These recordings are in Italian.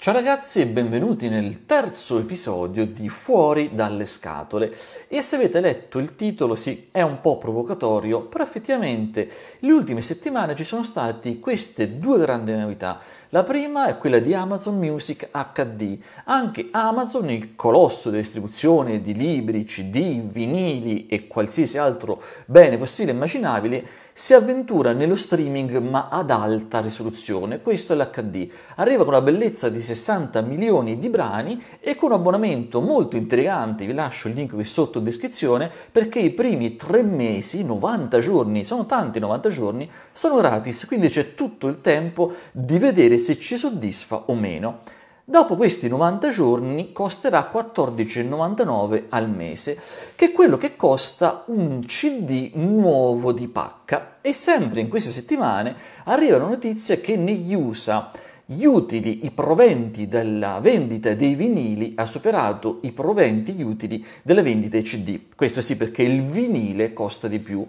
Ciao ragazzi e benvenuti nel terzo episodio di Fuori dalle scatole. E se avete letto il titolo, sì, è un po' provocatorio, però effettivamente le ultime settimane ci sono state queste due grandi novità. La prima è quella di Amazon Music HD. Anche Amazon, il colosso di distribuzione di libri, CD, vinili e qualsiasi altro bene possibile e immaginabile, si avventura nello streaming ma ad alta risoluzione. Questo è l'HD. Arriva con una bellezza di 60 milioni di brani e con un abbonamento molto intrigante, vi lascio il link qui sotto in descrizione, perché i primi tre mesi, 90 giorni, sono tanti 90 giorni, sono gratis, quindi c'è tutto il tempo di vedere se ci soddisfa o meno. Dopo questi 90 giorni costerà 14,99 al mese, che è quello che costa un CD nuovo di pacca. E sempre in queste settimane arriva la notizia che negli USA gli utili, i proventi della vendita dei vinili ha superato i proventi, gli utili della vendita dei CD. Questo sì perché il vinile costa di più.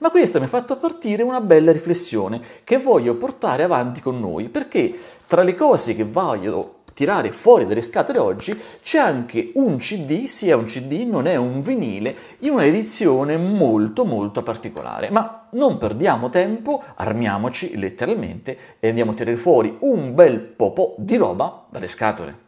Ma questo mi ha fatto partire una bella riflessione che voglio portare avanti con noi perché tra le cose che voglio tirare fuori dalle scatole oggi c'è anche un CD, sì è un CD, non è un vinile, in un'edizione molto molto particolare. Ma non perdiamo tempo, armiamoci letteralmente e andiamo a tirare fuori un bel po' di roba dalle scatole.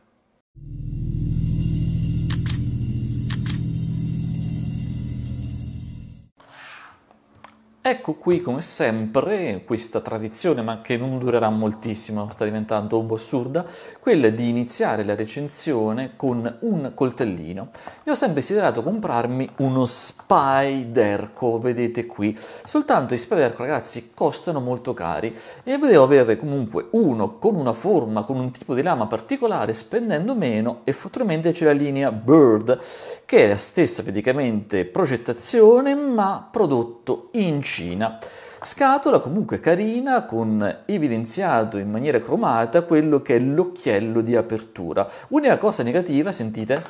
Ecco qui, come sempre, questa tradizione, ma che non durerà moltissimo, sta diventando un po' assurda, quella di iniziare la recensione con un coltellino. Io ho sempre desiderato comprarmi uno Spiderco, vedete qui. Soltanto i Spiderco, ragazzi, costano molto cari e volevo avere comunque uno con una forma, con un tipo di lama particolare, spendendo meno e futuramente c'è la linea Bird, che è la stessa praticamente progettazione, ma prodotto in Cina cucina. Scatola comunque carina con evidenziato in maniera cromata quello che è l'occhiello di apertura. Unica cosa negativa, sentite?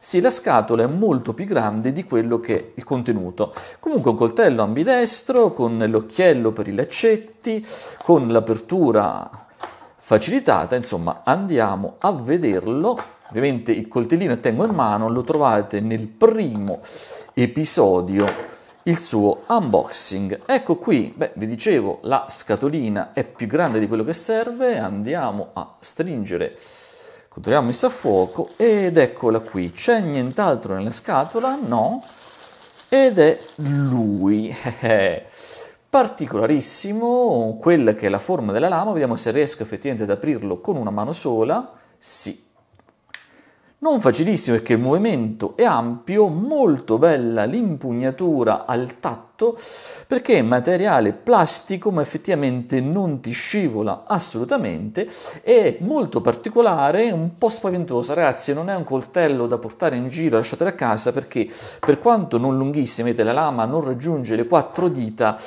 Sì, la scatola è molto più grande di quello che è il contenuto. Comunque un coltello ambidestro con l'occhiello per i laccetti, con l'apertura facilitata, insomma andiamo a vederlo. Ovviamente il coltellino che tengo in mano lo trovate nel primo episodio il suo unboxing. Ecco qui, beh, vi dicevo, la scatolina è più grande di quello che serve, andiamo a stringere, controlliamo messa a fuoco ed eccola qui, c'è nient'altro nella scatola? No, ed è lui. Particolarissimo, quella che è la forma della lama, vediamo se riesco effettivamente ad aprirlo con una mano sola. Sì, non facilissimo perché il movimento è ampio, molto bella l'impugnatura al tatto perché è materiale plastico ma effettivamente non ti scivola assolutamente, è molto particolare, un po' spaventosa ragazzi, non è un coltello da portare in giro, lasciatelo a casa perché per quanto non lunghissima, la lama non raggiunge le quattro dita,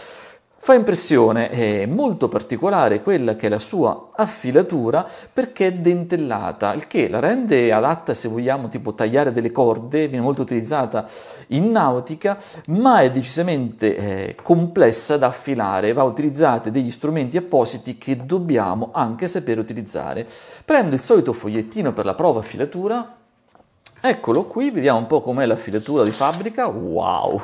Fa impressione è molto particolare quella che è la sua affilatura perché è dentellata, il che la rende adatta se vogliamo tipo tagliare delle corde, viene molto utilizzata in nautica, ma è decisamente eh, complessa da affilare, va utilizzate degli strumenti appositi che dobbiamo anche sapere utilizzare. Prendo il solito fogliettino per la prova affilatura, eccolo qui, vediamo un po' com'è l'affilatura di fabbrica, wow!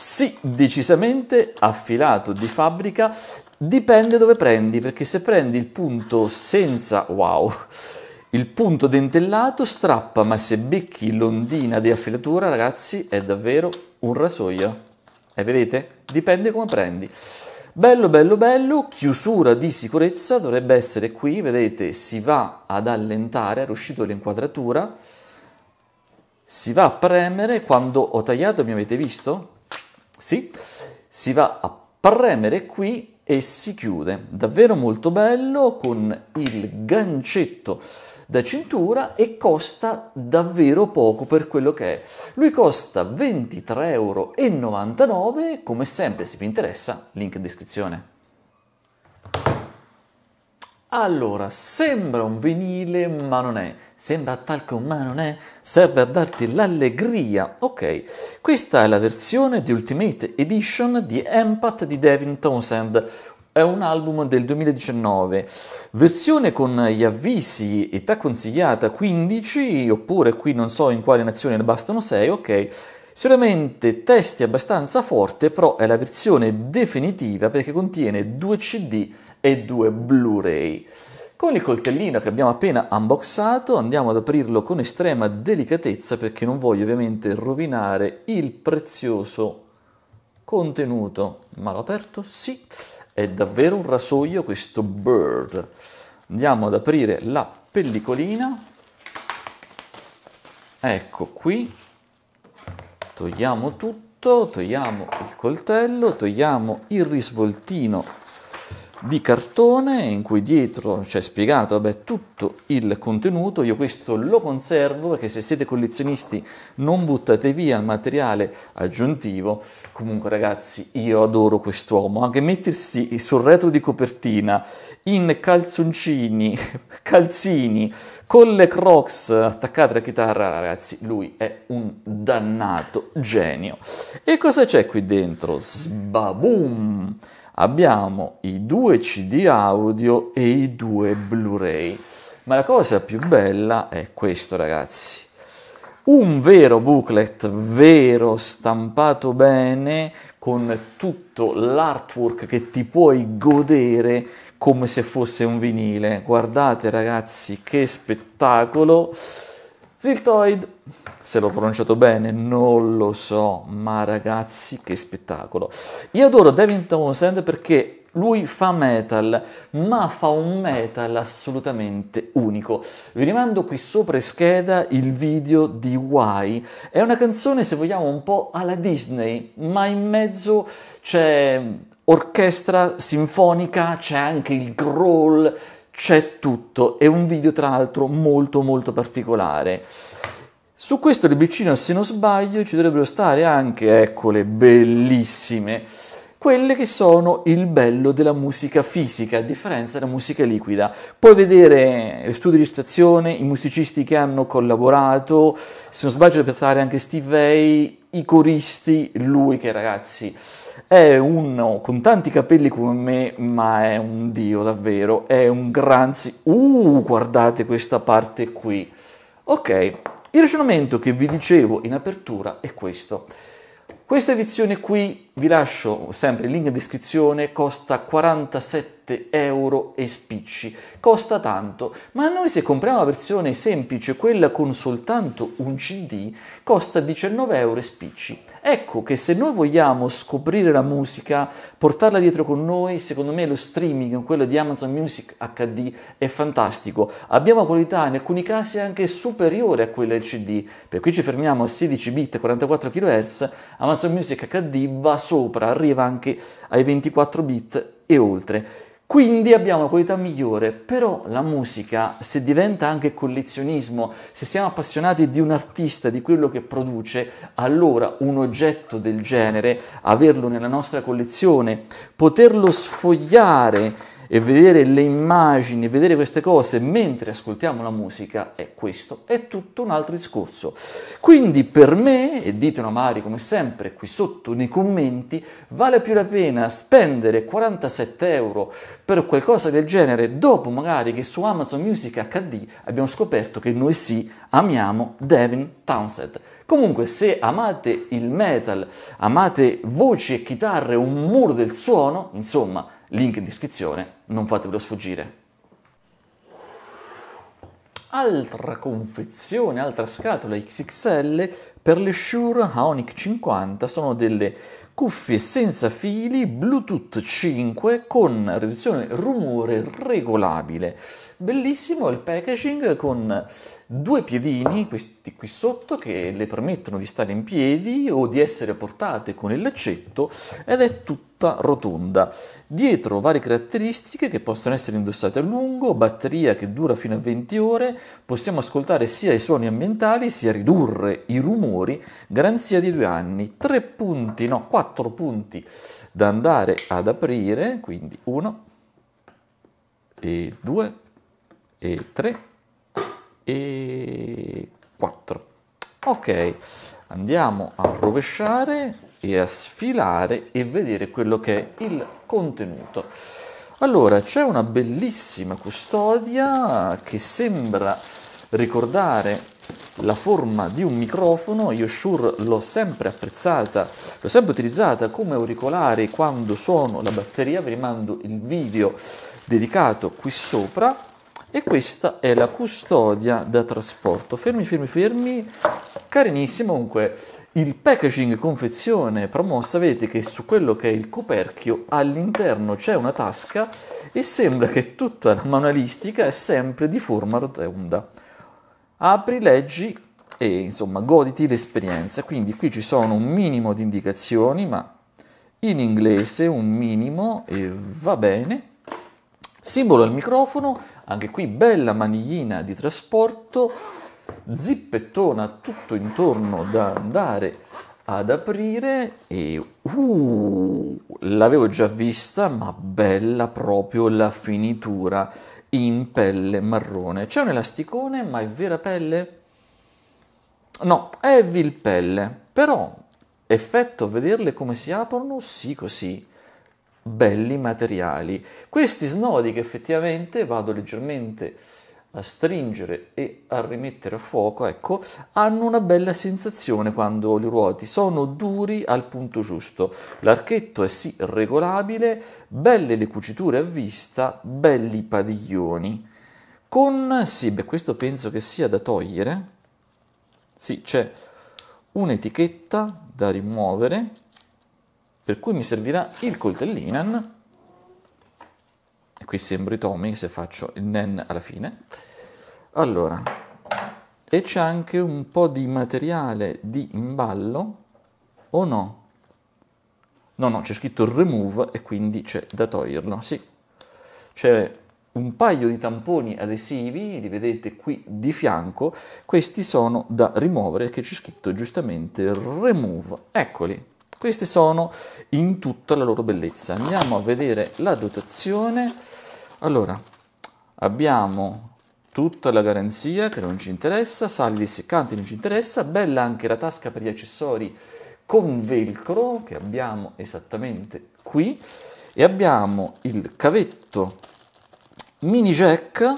Sì, decisamente affilato di fabbrica, dipende dove prendi, perché se prendi il punto senza wow, il punto dentellato strappa, ma se becchi l'ondina di affilatura, ragazzi, è davvero un rasoio. E eh, vedete? Dipende come prendi. Bello, bello, bello, chiusura di sicurezza dovrebbe essere qui, vedete, si va ad allentare, era uscito l'inquadratura, si va a premere, quando ho tagliato mi avete visto? Sì, si va a premere qui e si chiude, davvero molto bello con il gancetto da cintura e costa davvero poco per quello che è. Lui costa 23,99 euro, come sempre se vi interessa, link in descrizione. Allora, sembra un vinile, ma non è. Sembra talco, ma non è. Serve a darti l'allegria. Ok, questa è la versione di Ultimate Edition di Empath di Devin Townsend. È un album del 2019, versione con gli avvisi, età consigliata 15, oppure qui non so in quale nazione ne bastano 6, ok. Sicuramente testi abbastanza forte, però è la versione definitiva perché contiene due CD e due Blu-ray. Con il coltellino che abbiamo appena unboxato andiamo ad aprirlo con estrema delicatezza perché non voglio ovviamente rovinare il prezioso contenuto. Ma l'ho aperto? Sì, è davvero un rasoio questo Bird. Andiamo ad aprire la pellicolina. Ecco qui. Togliamo tutto, togliamo il coltello, togliamo il risvoltino di cartone in cui dietro c'è spiegato vabbè, tutto il contenuto, io questo lo conservo perché se siete collezionisti non buttate via il materiale aggiuntivo, comunque ragazzi io adoro quest'uomo, anche mettersi sul retro di copertina in calzoncini, calzini, con le crocs attaccate alla chitarra, ragazzi lui è un dannato genio. E cosa c'è qui dentro? Sbaboom! abbiamo i due CD audio e i due Blu-ray. Ma la cosa più bella è questo, ragazzi. Un vero booklet, vero, stampato bene, con tutto l'artwork che ti puoi godere come se fosse un vinile. Guardate ragazzi che spettacolo! Ziltoid, se l'ho pronunciato bene, non lo so, ma ragazzi che spettacolo. Io adoro Devin Townsend perché lui fa metal, ma fa un metal assolutamente unico. Vi rimando qui sopra in scheda il video di Why. È una canzone, se vogliamo, un po' alla Disney, ma in mezzo c'è orchestra sinfonica, c'è anche il growl, c'è tutto, è un video tra l'altro molto molto particolare. Su questo libricino, se non sbaglio, ci dovrebbero stare anche, eccole, bellissime, quelle che sono il bello della musica fisica, a differenza della musica liquida. Puoi vedere eh, le studi di registrazione, i musicisti che hanno collaborato, se non sbaglio devo pensare anche Steve Vai, i coristi, lui che ragazzi è uno oh, con tanti capelli come me, ma è un dio davvero, è un granzi. Uh, guardate questa parte qui. Ok, il ragionamento che vi dicevo in apertura è questo. Questa edizione qui vi lascio sempre il link in descrizione, costa 47 euro e spicci. Costa tanto, ma noi se compriamo la versione semplice, quella con soltanto un CD, costa 19 euro e spicci. Ecco che se noi vogliamo scoprire la musica, portarla dietro con noi, secondo me lo streaming, quello di Amazon Music HD, è fantastico. Abbiamo qualità in alcuni casi anche superiore a quella del CD. Per cui ci fermiamo a 16 bit 44 kHz, Amazon Music HD va su sopra, arriva anche ai 24 bit e oltre. Quindi abbiamo una qualità migliore, però la musica, se diventa anche collezionismo, se siamo appassionati di un artista, di quello che produce, allora un oggetto del genere, averlo nella nostra collezione, poterlo sfogliare, e vedere le immagini, vedere queste cose mentre ascoltiamo la musica è questo, è tutto un altro discorso. Quindi per me, e ditelo magari come sempre qui sotto nei commenti, vale più la pena spendere 47 euro per qualcosa del genere dopo magari che su Amazon Music HD abbiamo scoperto che noi sì amiamo Devin Townsend. Comunque se amate il metal, amate voci e chitarre, un muro del suono, insomma, link in descrizione, non fatevelo sfuggire. Altra confezione, altra scatola XXL per le Shure Aonic 50 sono delle cuffie senza fili Bluetooth 5 con riduzione rumore regolabile. Bellissimo il packaging con due piedini, questi qui sotto, che le permettono di stare in piedi o di essere portate con il laccetto ed è tutta rotonda. Dietro varie caratteristiche che possono essere indossate a lungo, batteria che dura fino a 20 ore, possiamo ascoltare sia i suoni ambientali sia ridurre i rumori muri, garanzia di due anni, tre punti, no, quattro punti da andare ad aprire, quindi uno e due e tre e quattro. Ok, andiamo a rovesciare e a sfilare e vedere quello che è il contenuto. Allora, c'è una bellissima custodia che sembra ricordare la forma di un microfono, io Shure l'ho sempre apprezzata, l'ho sempre utilizzata come auricolare quando suono la batteria, vi rimando il video dedicato qui sopra e questa è la custodia da trasporto. Fermi, fermi, fermi. Carinissimo, comunque il packaging confezione promossa, vedete che su quello che è il coperchio all'interno c'è una tasca e sembra che tutta la manualistica è sempre di forma rotonda apri, leggi e insomma goditi l'esperienza. Quindi qui ci sono un minimo di indicazioni, ma in inglese un minimo e va bene. Simbolo al microfono, anche qui bella maniglina di trasporto, zippettona tutto intorno da andare ad aprire e uh, l'avevo già vista, ma bella proprio la finitura in pelle marrone. C'è un elasticone, ma è vera pelle? No, è vil pelle, però effetto vederle come si aprono, sì così, belli materiali. Questi snodi che effettivamente vado leggermente a stringere e a rimettere a fuoco, ecco, hanno una bella sensazione quando li ruoti, sono duri al punto giusto. L'archetto è sì regolabile, belle le cuciture a vista, belli i padiglioni. Con sì, beh, questo penso che sia da togliere. Sì, c'è un'etichetta da rimuovere per cui mi servirà il coltellino qui sembro i tomi se faccio il nen alla fine. Allora, e c'è anche un po' di materiale di imballo o no? No, no, c'è scritto remove e quindi c'è da toglierlo, sì. C'è un paio di tamponi adesivi, li vedete qui di fianco, questi sono da rimuovere che c'è scritto giustamente remove, eccoli. Queste sono in tutta la loro bellezza. Andiamo a vedere la dotazione. Allora, abbiamo tutta la garanzia che non ci interessa, salvi seccanti non ci interessa, bella anche la tasca per gli accessori con velcro che abbiamo esattamente qui e abbiamo il cavetto mini jack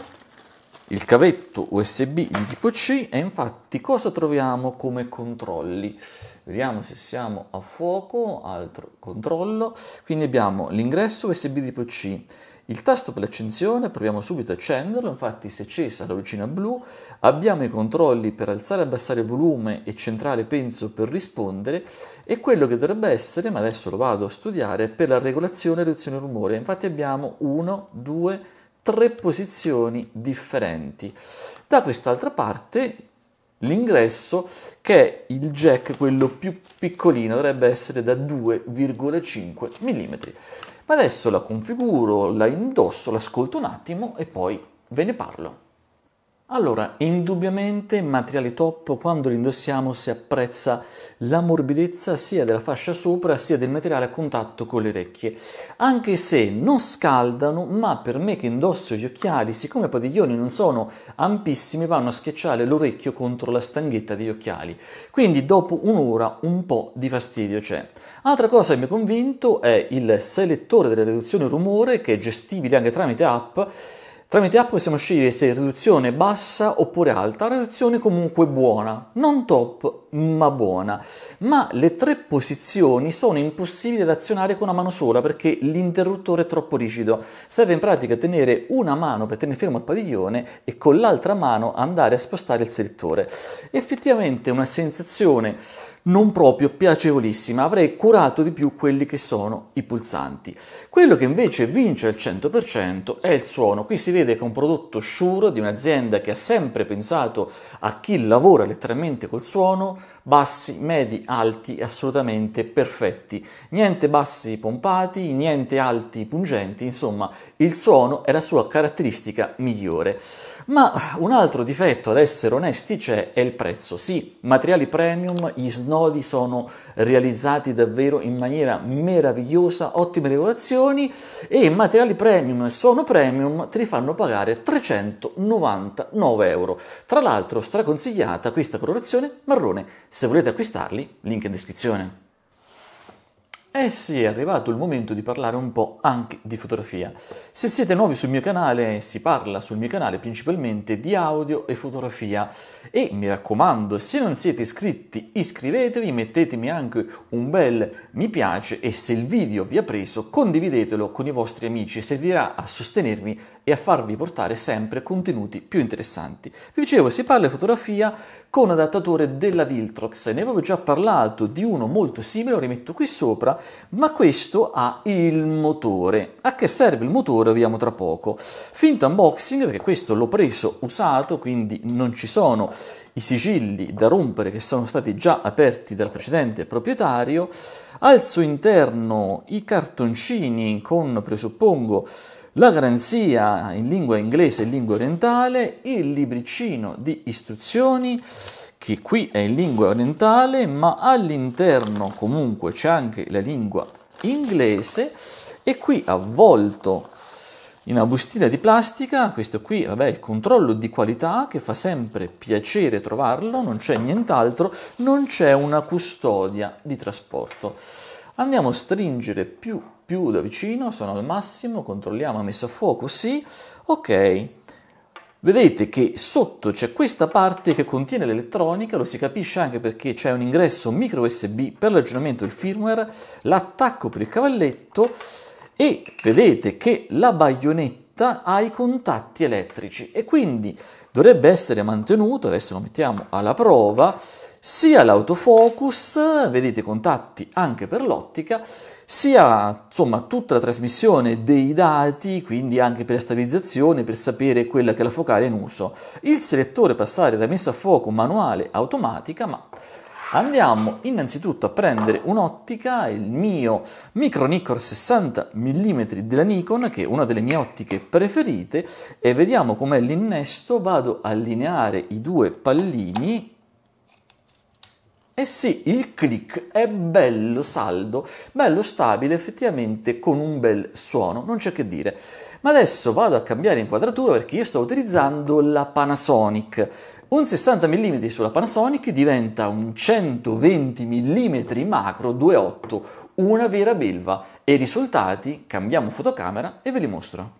il cavetto USB di tipo C e infatti cosa troviamo come controlli? Vediamo se siamo a fuoco, altro controllo. Quindi abbiamo l'ingresso USB di tipo C, il tasto per l'accensione, proviamo subito a accenderlo, infatti se accesa la lucina blu, abbiamo i controlli per alzare e abbassare volume e centrale penso per rispondere e quello che dovrebbe essere, ma adesso lo vado a studiare, per la regolazione e riduzione del rumore. Infatti abbiamo 1, 2, 3 tre posizioni differenti. Da quest'altra parte l'ingresso che è il jack quello più piccolino dovrebbe essere da 2,5 mm ma adesso la configuro la indosso l'ascolto un attimo e poi ve ne parlo allora, indubbiamente materiale top quando li indossiamo si apprezza la morbidezza sia della fascia sopra sia del materiale a contatto con le orecchie, anche se non scaldano, ma per me che indosso gli occhiali, siccome i padiglioni non sono ampissimi, vanno a schiacciare l'orecchio contro la stanghetta degli occhiali, quindi dopo un'ora un po' di fastidio c'è. Altra cosa che mi ha convinto è il selettore della riduzione rumore che è gestibile anche tramite app Tramite app possiamo scegliere se riduzione bassa oppure alta, riduzione comunque buona, non top ma buona, ma le tre posizioni sono impossibili da azionare con una mano sola perché l'interruttore è troppo rigido. Serve in pratica tenere una mano per tenere fermo il padiglione e con l'altra mano andare a spostare il selettore. Effettivamente una sensazione non proprio piacevolissima, avrei curato di più quelli che sono i pulsanti. Quello che invece vince al 100% è il suono. Qui si vede che è un prodotto sure di un'azienda che ha sempre pensato a chi lavora letteralmente col suono, bassi, medi, alti assolutamente perfetti. Niente bassi pompati, niente alti pungenti, insomma, il suono è la sua caratteristica migliore. Ma un altro difetto, ad essere onesti, c'è è il prezzo. Sì, materiali premium, gli sn- snodi sono realizzati davvero in maniera meravigliosa, ottime regolazioni e materiali premium e suono premium te li fanno pagare 399 euro. Tra l'altro straconsigliata questa colorazione marrone, se volete acquistarli, link in descrizione. Eh sì, è arrivato il momento di parlare un po' anche di fotografia. Se siete nuovi sul mio canale, si parla sul mio canale principalmente di audio e fotografia. E mi raccomando, se non siete iscritti, iscrivetevi, mettetemi anche un bel mi piace e se il video vi ha preso, condividetelo con i vostri amici, servirà a sostenermi e a farvi portare sempre contenuti più interessanti. Vi dicevo, si parla di fotografia con adattatore della Viltrox, ne avevo già parlato di uno molto simile, lo rimetto qui sopra ma questo ha il motore. A che serve il motore vediamo tra poco. Finto unboxing perché questo l'ho preso usato, quindi non ci sono i sigilli da rompere che sono stati già aperti dal precedente proprietario. Al suo interno i cartoncini con, presuppongo, la garanzia in lingua inglese e lingua orientale, il libricino di istruzioni, che qui è in lingua orientale, ma all'interno comunque c'è anche la lingua inglese e qui avvolto in una bustina di plastica, questo qui vabbè, il controllo di qualità che fa sempre piacere trovarlo, non c'è nient'altro, non c'è una custodia di trasporto. Andiamo a stringere più più da vicino, sono al massimo, controlliamo, ha messo a fuoco, sì, ok, Vedete che sotto c'è questa parte che contiene l'elettronica, lo si capisce anche perché c'è un ingresso micro USB per l'aggiornamento del firmware, l'attacco per il cavalletto e vedete che la baionetta ha i contatti elettrici e quindi dovrebbe essere mantenuto, adesso lo mettiamo alla prova, sia l'autofocus, vedete i contatti anche per l'ottica, sia insomma tutta la trasmissione dei dati, quindi anche per la stabilizzazione, per sapere quella che è la focale in uso. Il selettore passare da messa a fuoco manuale a automatica, ma andiamo innanzitutto a prendere un'ottica, il mio micro Nikkor 60 mm della Nikon, che è una delle mie ottiche preferite, e vediamo com'è l'innesto, vado a allineare i due pallini, e eh sì, il click è bello saldo, bello stabile, effettivamente con un bel suono, non c'è che dire. Ma adesso vado a cambiare inquadratura perché io sto utilizzando la Panasonic. Un 60 mm sulla Panasonic diventa un 120 mm macro 2.8, una vera belva. E i risultati cambiamo fotocamera e ve li mostro.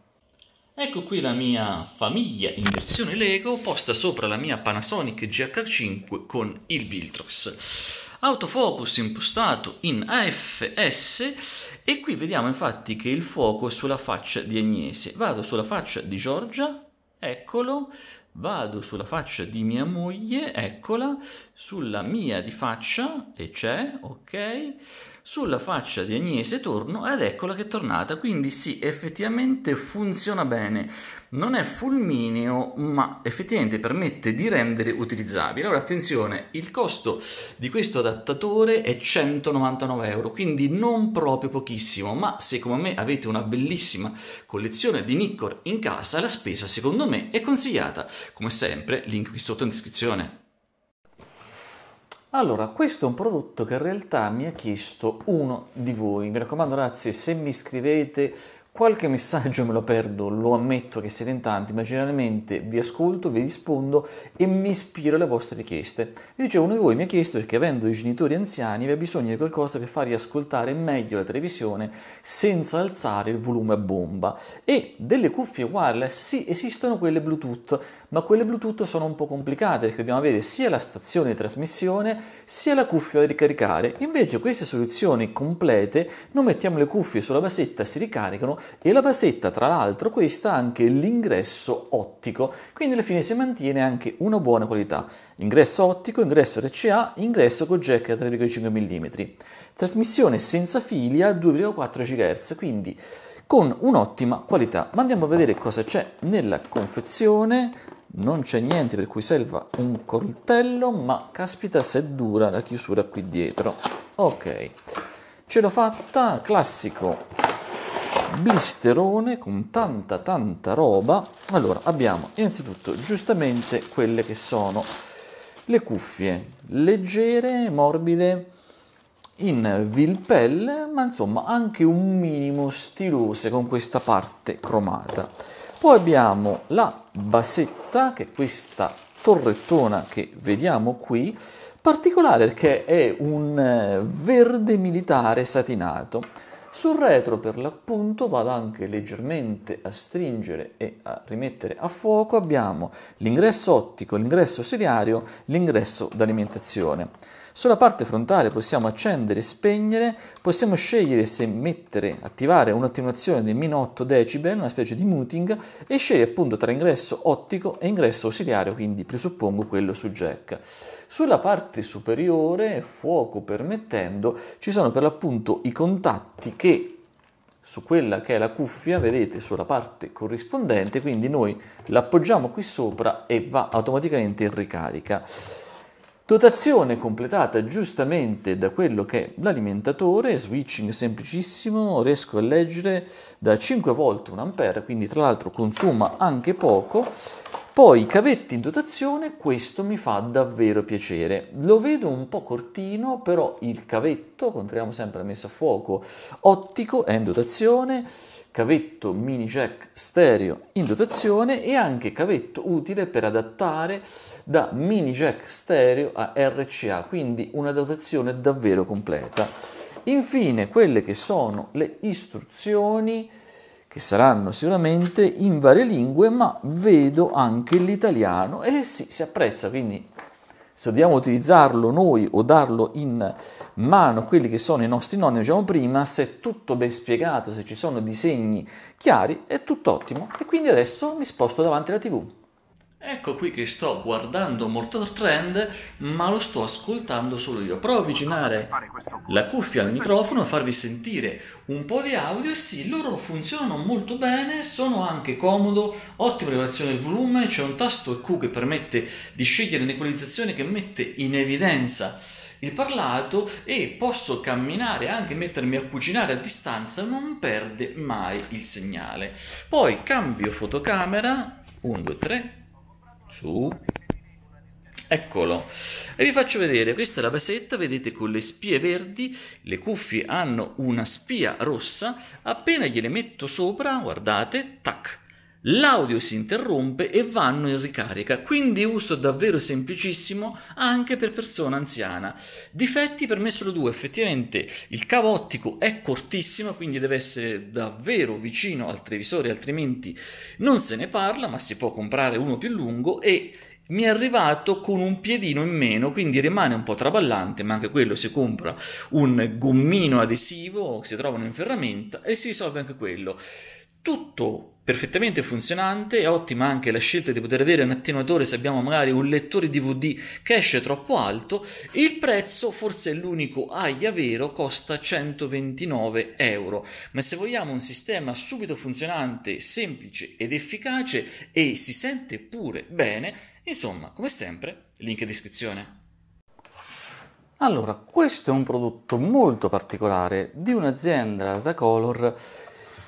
Ecco qui la mia famiglia in versione Lego posta sopra la mia Panasonic GH5 con il Viltrox. Autofocus impostato in AFS e qui vediamo infatti che il fuoco è sulla faccia di Agnese. Vado sulla faccia di Giorgia, eccolo, vado sulla faccia di mia moglie, eccola, sulla mia di faccia e c'è, ok sulla faccia di Agnese Torno ed eccola che è tornata. Quindi sì, effettivamente funziona bene. Non è fulmineo, ma effettivamente permette di rendere utilizzabile. Ora attenzione, il costo di questo adattatore è 199 euro, quindi non proprio pochissimo, ma se come me avete una bellissima collezione di Nikkor in casa, la spesa secondo me è consigliata. Come sempre, link qui sotto in descrizione. Allora, questo è un prodotto che in realtà mi ha chiesto uno di voi. Mi raccomando ragazzi, se mi scrivete Qualche messaggio me lo perdo, lo ammetto che siete in tanti, ma generalmente vi ascolto, vi rispondo e mi ispiro alle vostre richieste. Vi dicevo, uno di voi mi ha chiesto perché avendo i genitori anziani vi aveva bisogno di qualcosa per farvi ascoltare meglio la televisione senza alzare il volume a bomba. E delle cuffie wireless, sì, esistono quelle Bluetooth, ma quelle Bluetooth sono un po' complicate perché dobbiamo avere sia la stazione di trasmissione sia la cuffia da ricaricare. Invece queste soluzioni complete, noi mettiamo le cuffie sulla basetta, si ricaricano e la basetta tra l'altro, questa ha anche l'ingresso ottico, quindi alla fine si mantiene anche una buona qualità. Ingresso ottico, ingresso RCA, ingresso con jack a 3,5 mm. Trasmissione senza fili a 2,4 GHz, quindi con un'ottima qualità. Ma andiamo a vedere cosa c'è nella confezione non c'è niente per cui serva un coltello, ma caspita se è dura la chiusura qui dietro. Ok, ce l'ho fatta, classico blisterone con tanta tanta roba. Allora, abbiamo innanzitutto giustamente quelle che sono le cuffie leggere, morbide, in vilpelle, ma insomma anche un minimo stilose con questa parte cromata. Poi abbiamo la basetta, che è questa torrettona che vediamo qui, particolare perché è un eh, verde militare satinato sul retro per l'appunto vado anche leggermente a stringere e a rimettere a fuoco, abbiamo l'ingresso ottico, l'ingresso ausiliario, l'ingresso d'alimentazione. Sulla parte frontale possiamo accendere e spegnere, possiamo scegliere se mettere, attivare un'attenuazione del meno 8 decibel, una specie di muting, e scegliere appunto tra ingresso ottico e ingresso ausiliario, quindi presuppongo quello su jack. Sulla parte superiore, fuoco permettendo, ci sono per l'appunto i contatti che su quella che è la cuffia, vedete sulla parte corrispondente, quindi noi l'appoggiamo qui sopra e va automaticamente in ricarica. Dotazione completata giustamente da quello che è l'alimentatore, switching semplicissimo, riesco a leggere da 5 volt 1 ampere, quindi tra l'altro consuma anche poco. Poi cavetti in dotazione, questo mi fa davvero piacere. Lo vedo un po' cortino, però il cavetto, continuiamo sempre la messa a fuoco, ottico è in dotazione, cavetto mini jack stereo in dotazione e anche cavetto utile per adattare da mini jack stereo a RCA, quindi una dotazione davvero completa. Infine quelle che sono le istruzioni che saranno sicuramente in varie lingue, ma vedo anche l'italiano e eh sì, si apprezza, quindi se dobbiamo utilizzarlo noi o darlo in mano a quelli che sono i nostri nonni, diciamo prima, se è tutto ben spiegato, se ci sono disegni chiari, è tutto ottimo. E quindi adesso mi sposto davanti alla TV. Ecco qui che sto guardando Mortal Trend, ma lo sto ascoltando solo io. Provo a avvicinare la cuffia al microfono e farvi sentire un po' di audio. sì, loro funzionano molto bene, sono anche comodo, ottima relazione del volume, c'è un tasto Q che permette di scegliere un'equalizzazione che mette in evidenza il parlato e posso camminare anche mettermi a cucinare a distanza non perde mai il segnale poi cambio fotocamera 1 2 3 su, eccolo, e vi faccio vedere, questa è la basetta, vedete con le spie verdi, le cuffie hanno una spia rossa, appena gliele metto sopra, guardate, tac, l'audio si interrompe e vanno in ricarica, quindi uso davvero semplicissimo anche per persona anziana. Difetti per me solo due, effettivamente il cavo ottico è cortissimo, quindi deve essere davvero vicino al televisore, altrimenti non se ne parla, ma si può comprare uno più lungo e mi è arrivato con un piedino in meno, quindi rimane un po' traballante, ma anche quello si compra un gommino adesivo, si trovano in ferramenta e si risolve anche quello tutto perfettamente funzionante, è ottima anche la scelta di poter avere un attenuatore se abbiamo magari un lettore DVD che esce troppo alto, il prezzo forse è l'unico aia vero, costa 129 euro, ma se vogliamo un sistema subito funzionante, semplice ed efficace e si sente pure bene, insomma, come sempre, link in descrizione. Allora, questo è un prodotto molto particolare di un'azienda da color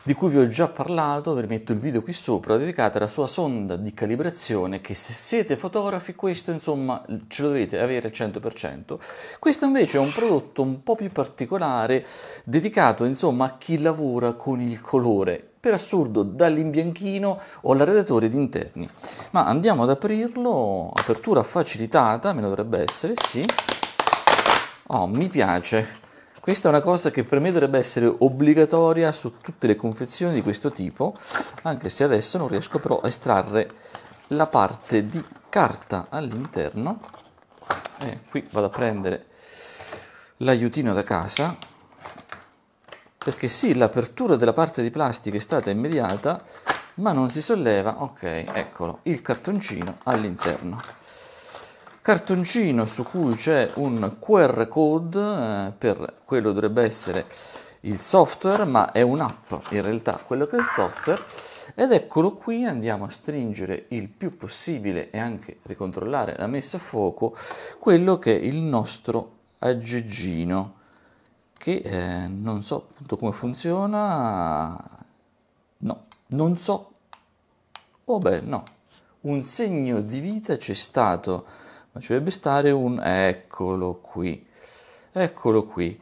di cui vi ho già parlato, vi metto il video qui sopra, dedicata alla sua sonda di calibrazione che se siete fotografi questo insomma ce lo dovete avere al 100%. Questo invece è un prodotto un po' più particolare, dedicato insomma a chi lavora con il colore, per assurdo dall'imbianchino o l'arredatore di interni. Ma andiamo ad aprirlo, apertura facilitata, me lo dovrebbe essere, sì. Oh, mi piace, questa è una cosa che per me dovrebbe essere obbligatoria su tutte le confezioni di questo tipo, anche se adesso non riesco però a estrarre la parte di carta all'interno. E eh, qui vado a prendere l'aiutino da casa, perché sì, l'apertura della parte di plastica è stata immediata, ma non si solleva, ok, eccolo, il cartoncino all'interno cartoncino su cui c'è un QR code, eh, per quello dovrebbe essere il software, ma è un'app in realtà quello che è il software, ed eccolo qui, andiamo a stringere il più possibile e anche ricontrollare la messa a fuoco, quello che è il nostro aggeggino, che eh, non so appunto come funziona, no, non so, oh beh no, un segno di vita c'è stato ma ci dovrebbe stare un eccolo qui, eccolo qui.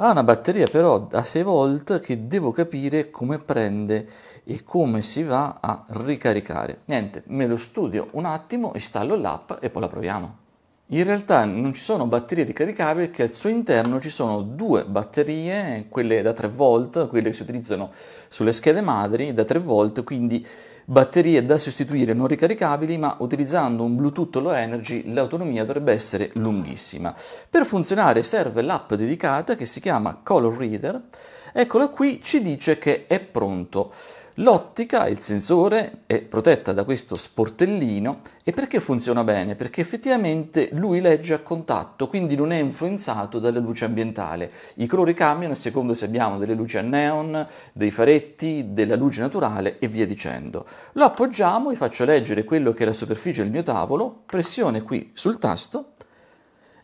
Ha una batteria però da 6 volt che devo capire come prende e come si va a ricaricare. Niente, me lo studio un attimo, installo l'app e poi la proviamo. In realtà non ci sono batterie ricaricabili perché al suo interno ci sono due batterie, quelle da 3 volt, quelle che si utilizzano sulle schede madri da 3 volt, quindi batterie da sostituire non ricaricabili, ma utilizzando un Bluetooth Low Energy l'autonomia dovrebbe essere lunghissima. Per funzionare serve l'app dedicata che si chiama Color Reader. Eccola qui, ci dice che è pronto. L'ottica, il sensore, è protetta da questo sportellino e perché funziona bene? Perché effettivamente lui legge a contatto, quindi non è influenzato dalla luce ambientale. I colori cambiano a secondo se abbiamo delle luci a neon, dei faretti, della luce naturale e via dicendo. Lo appoggiamo, e faccio leggere quello che è la superficie del mio tavolo, pressione qui sul tasto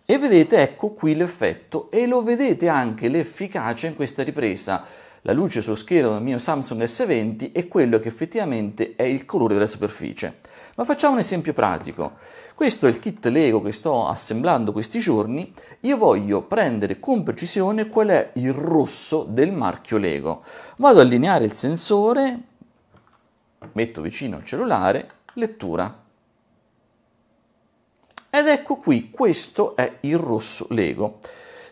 e vedete ecco qui l'effetto e lo vedete anche l'efficacia in questa ripresa la luce sullo schermo del mio Samsung S20 è quello che effettivamente è il colore della superficie. Ma facciamo un esempio pratico. Questo è il kit Lego che sto assemblando questi giorni. Io voglio prendere con precisione qual è il rosso del marchio Lego. Vado a allineare il sensore, metto vicino al cellulare, lettura. Ed ecco qui, questo è il rosso Lego.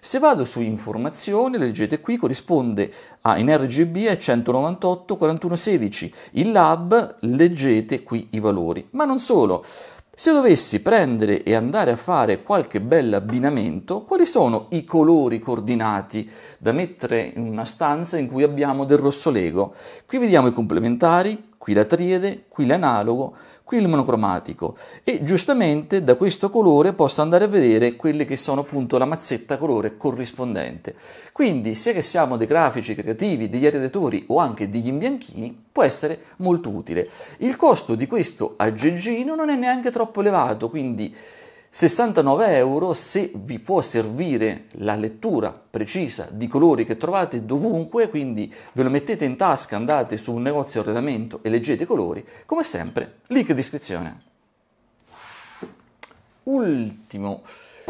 Se vado su informazioni, leggete qui, corrisponde a, in RGB a 198 41 16. In lab leggete qui i valori. Ma non solo. Se dovessi prendere e andare a fare qualche bel abbinamento, quali sono i colori coordinati da mettere in una stanza in cui abbiamo del rosso lego? Qui vediamo i complementari, qui la triade, qui l'analogo, qui il monocromatico e giustamente da questo colore posso andare a vedere quelle che sono appunto la mazzetta colore corrispondente. Quindi sia che siamo dei grafici creativi, degli arredatori o anche degli imbianchini può essere molto utile. Il costo di questo aggeggino non è neanche troppo elevato, quindi 69 euro se vi può servire la lettura precisa di colori che trovate dovunque, quindi ve lo mettete in tasca, andate su un negozio di arredamento e leggete i colori, come sempre link in descrizione. Ultimo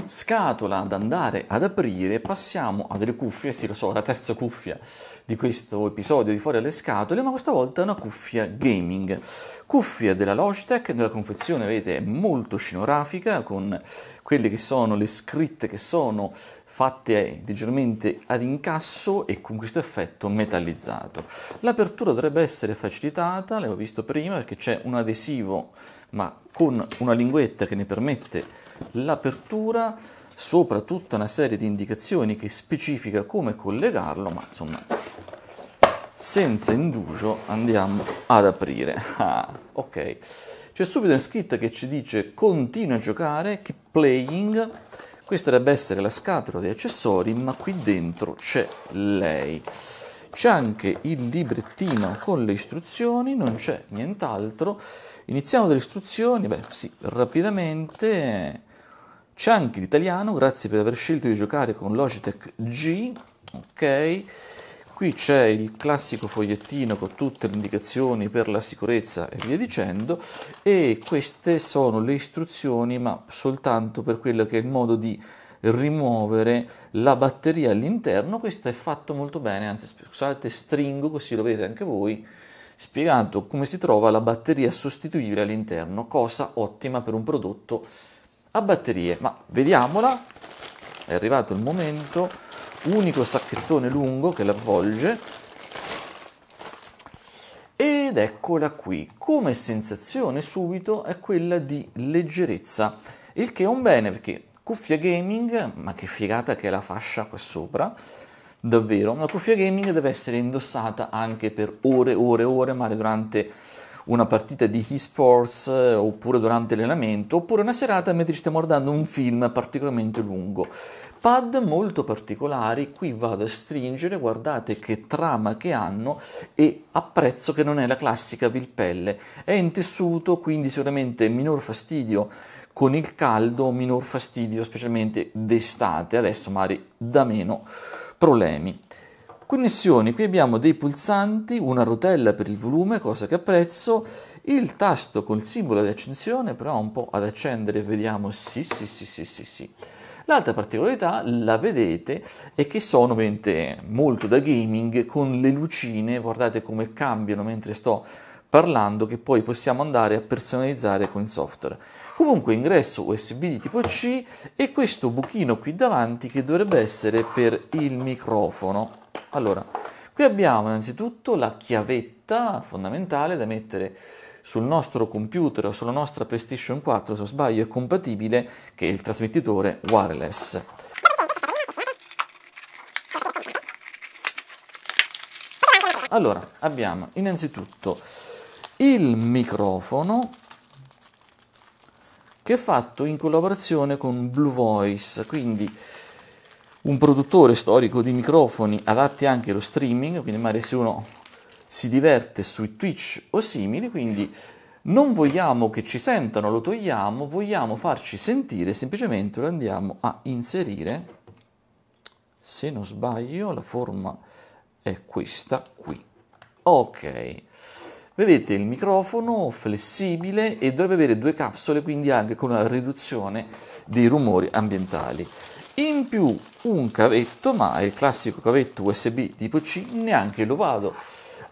scatola ad andare ad aprire, passiamo a delle cuffie, sì lo so, la terza cuffia di questo episodio di Fuori alle Scatole, ma questa volta una cuffia gaming. Cuffia della Logitech, nella confezione vedete è molto scenografica, con quelle che sono le scritte che sono fatte leggermente ad incasso e con questo effetto metallizzato. L'apertura dovrebbe essere facilitata, l'avevo visto prima, perché c'è un adesivo ma con una linguetta che ne permette l'apertura, sopra tutta una serie di indicazioni che specifica come collegarlo, ma insomma senza indugio andiamo ad aprire. Ah, ok. C'è subito una scritta che ci dice continua a giocare, keep playing questa dovrebbe essere la scatola di accessori, ma qui dentro c'è lei. C'è anche il librettino con le istruzioni, non c'è nient'altro. Iniziamo dalle istruzioni, beh sì, rapidamente. C'è anche l'italiano, grazie per aver scelto di giocare con Logitech G, ok. Qui c'è il classico fogliettino con tutte le indicazioni per la sicurezza e via dicendo e queste sono le istruzioni ma soltanto per quello che è il modo di rimuovere la batteria all'interno, questo è fatto molto bene, anzi scusate stringo così lo vedete anche voi, spiegando come si trova la batteria sostituibile all'interno, cosa ottima per un prodotto a batterie, ma vediamola, è arrivato il momento unico sacchettone lungo che l'avvolge. Ed eccola qui. Come sensazione subito è quella di leggerezza, il che è un bene perché cuffia gaming, ma che figata che è la fascia qua sopra, davvero, la cuffia gaming deve essere indossata anche per ore, ore, ore, magari durante una partita di esports oppure durante l'allenamento oppure una serata mentre ci stiamo guardando un film particolarmente lungo pad molto particolari, qui vado a stringere, guardate che trama che hanno e apprezzo che non è la classica vilpelle, è in tessuto quindi sicuramente minor fastidio con il caldo, minor fastidio specialmente d'estate, adesso magari da meno problemi. Connessioni, qui abbiamo dei pulsanti, una rotella per il volume, cosa che apprezzo, il tasto col simbolo di accensione, però un po' ad accendere, vediamo, sì sì sì sì sì sì. L'altra particolarità la vedete è che sono ovviamente molto da gaming con le lucine, guardate come cambiano mentre sto parlando che poi possiamo andare a personalizzare con il software. Comunque ingresso USB di tipo C e questo buchino qui davanti che dovrebbe essere per il microfono. Allora, qui abbiamo innanzitutto la chiavetta fondamentale da mettere sul nostro computer o sulla nostra PlayStation 4, se non sbaglio, è compatibile che il trasmettitore wireless. Allora, abbiamo innanzitutto il microfono che è fatto in collaborazione con Blue Voice, quindi un produttore storico di microfoni adatti anche allo streaming, quindi magari se uno si diverte su Twitch o simili, quindi non vogliamo che ci sentano, lo togliamo, vogliamo farci sentire, semplicemente lo andiamo a inserire, se non sbaglio la forma è questa qui. Ok, vedete il microfono flessibile e dovrebbe avere due capsule, quindi anche con una riduzione dei rumori ambientali. In più un cavetto, ma è il classico cavetto USB tipo C, neanche lo vado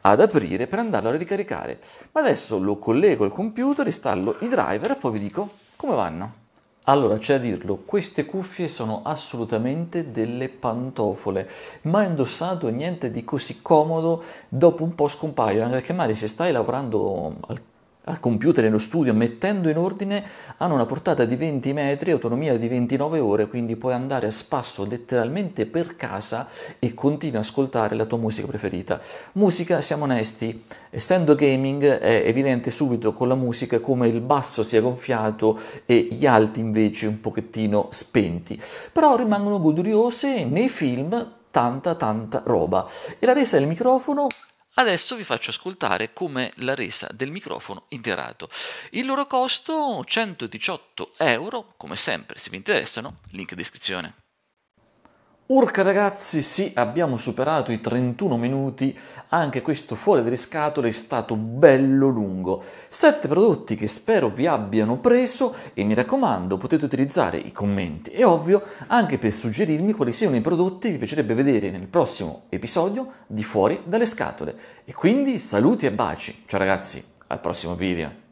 ad aprire per andarlo a ricaricare. Ma adesso lo collego al computer, installo i driver e poi vi dico come vanno. Allora, c'è da dirlo, queste cuffie sono assolutamente delle pantofole, mai indossato niente di così comodo, dopo un po' scompaiono, anche perché magari se stai lavorando al al computer nello studio mettendo in ordine hanno una portata di 20 metri, autonomia di 29 ore, quindi puoi andare a spasso letteralmente per casa e continui a ascoltare la tua musica preferita. Musica, siamo onesti, essendo gaming è evidente subito con la musica come il basso sia gonfiato e gli alti invece un pochettino spenti, però rimangono goduriose nei film tanta tanta roba e la resa del microfono Adesso vi faccio ascoltare come la resa del microfono integrato. Il loro costo 118 euro, come sempre se vi interessano, link in descrizione. Urca ragazzi, sì, abbiamo superato i 31 minuti, anche questo fuori dalle scatole è stato bello lungo. 7 prodotti che spero vi abbiano preso e mi raccomando potete utilizzare i commenti, è ovvio, anche per suggerirmi quali siano i prodotti che vi piacerebbe vedere nel prossimo episodio di Fuori dalle scatole. E quindi saluti e baci, ciao ragazzi, al prossimo video.